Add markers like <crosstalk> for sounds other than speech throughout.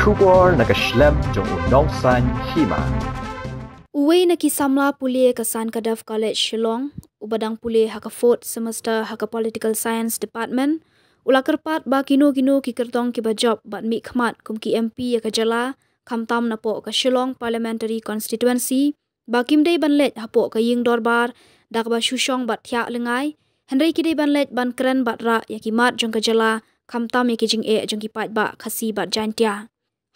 Kubor naga shlem jong hima. Uwe na kisamla pulie kesan kadaf college Shillong, ubadang pulie haka fort semester haka political science department, ulakerpat ba kino kino kikertong kiba job bat mik khmat kumki MP ya kajala, kamtam na po ka parliamentary constituency, ba kimday banlet hapo ka dorbar, dak ba bat thia lengai, hendai kiday banlet ban kren bat ra ya kimat jong kajala, kamtam ya kijing e jong kipat ba kasi bat jantia.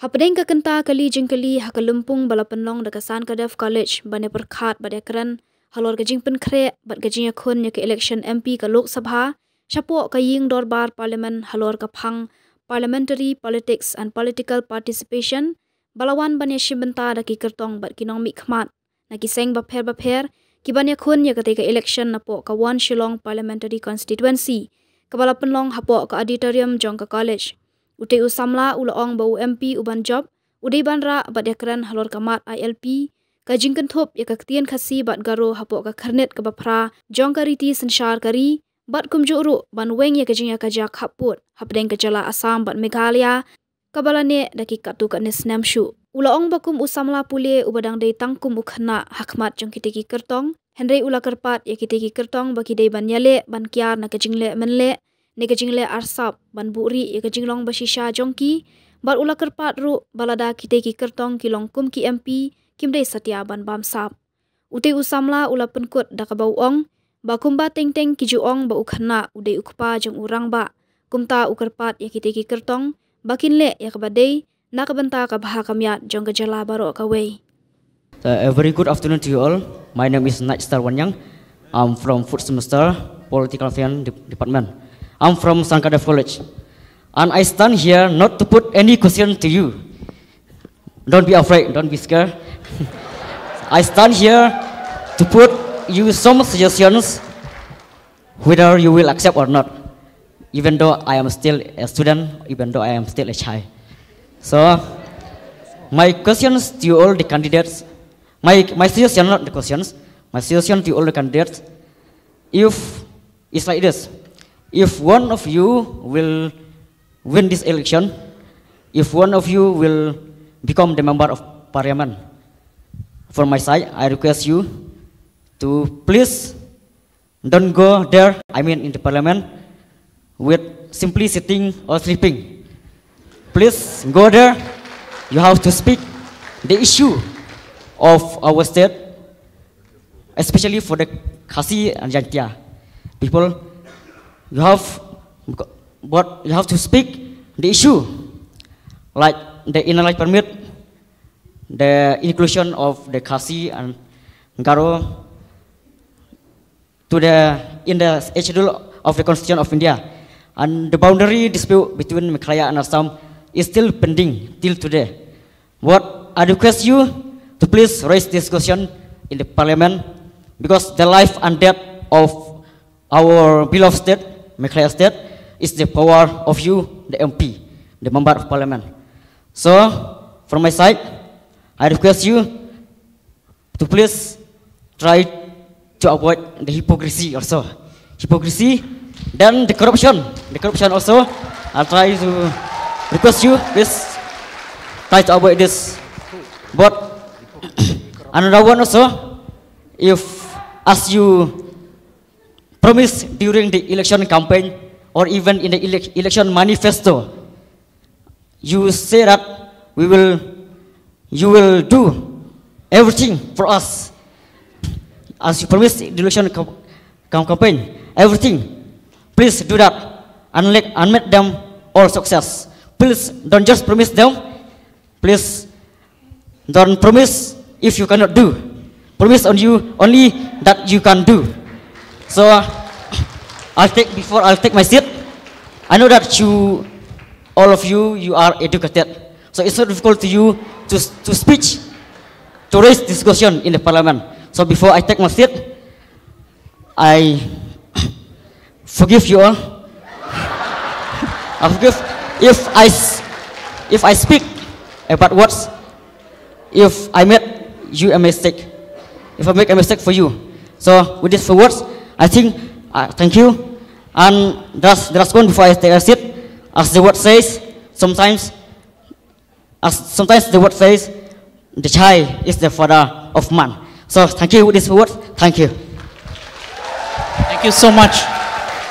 Hapdeng ka kenta kali jingkali hakalumpung balapenlong da kasan kadaf college bane perkat bade keren halor gajing pen kre bat gajing akun ya ya ke election MP ka lok sabha chapo ka ying dorbar parliament halor ka phang parliamentary politics and political participation balawan bane ya shimenta da ki kertong bat kinong mi khmat na ki seng ba pher ba pher ki bane akun ye ka te ka election na po ka wan shilong parliamentary constituency kabala penlong hapo ka auditorium jong ka college Utai Usamla Uloong Bau MP Uban Job, Udai Banra Bat Yakran Halor Kamat ILP, Kajingkan ya Yakaktian Khasi Bat Garo Hapok Ka Karnet Ka Bapra, Jong Kariti Senshar Kari, Bat Kumju Uru Ban Weng ya ya Yakaja Kaput, Hapdeng kejala Asam Bat Meghalaya, Kabalane Daki Katu Ka Nesnam Shu. Uloong Bakum Usamla Pule Ubadang Day Tangkum Ukhana Hakmat Jong Kitiki Kertong, Henry Ula Kerpat ya kita Yakitiki Kertong Bakidei Ban Yale Ban Kiar Nakajingle Menle, negajing le arsap ban buri yekajing long bashisha jongki bar ula kerpat ru balada kita ki kertong ki longkum ki MP Kim Day satya ban bam sap ute usamla ula penkut da kabau ong ba kumba teng teng ki ju ong ba ukhna ude ukpa jong urang ba kumta ukerpat yekite ya ki kertong bakin le yakabade nakabanta ka bha kamyat jong ke jala baro ka wei so, uh, a very good afternoon to you all my name is night star wanyang i'm from food semester political science department I'm from Sankada College. And I stand here not to put any question to you. Don't be afraid, don't be scared. <laughs> I stand here to put you some suggestions, whether you will accept or not, even though I am still a student, even though I am still a child. So, my questions to all the candidates, my, my suggestion, not the questions, my suggestion to all the candidates, if it's like this, if one of you will win this election, if one of you will become the member of parliament, from my side, I request you to please don't go there, I mean in the parliament, with simply sitting or sleeping. Please go there, you have to speak the issue of our state, especially for the Khasi and Jantia people you have what you have to speak the issue, like the inner light permit, the inclusion of the Kasi and Garo to the in the schedule of the Constitution of India, and the boundary dispute between Meghalaya and Assam is still pending till today. What I request you to please raise this question in the Parliament because the life and death of our Bill of state McLeod State is the power of you, the MP, the Member of Parliament. So, from my side, I request you to please try to avoid the hypocrisy also. Hypocrisy, then the corruption. The corruption also, I'll try to request you, please try to avoid this. But <coughs> another one also, if as you Promise during the election campaign or even in the ele election manifesto. You say that we will, you will do everything for us. As you promised the election campaign, everything. Please do that and, let, and make them all success. Please don't just promise them. Please don't promise if you cannot do. Promise on you only that you can do. So uh, I'll take before I'll take my seat. I know that you, all of you, you are educated. So it's so difficult to you to, to speak, to raise discussion in the parliament. So before I take my seat, I <coughs> forgive you uh. all. <laughs> I forgive if I, if I speak about words, if I made you a mistake, if I make a mistake for you. So with these words, I think, uh, thank you. And just that's one before I take a seat. As the word says, sometimes, as sometimes the word says, the child is the father of man. So thank you with this word. Thank you. Thank you so much.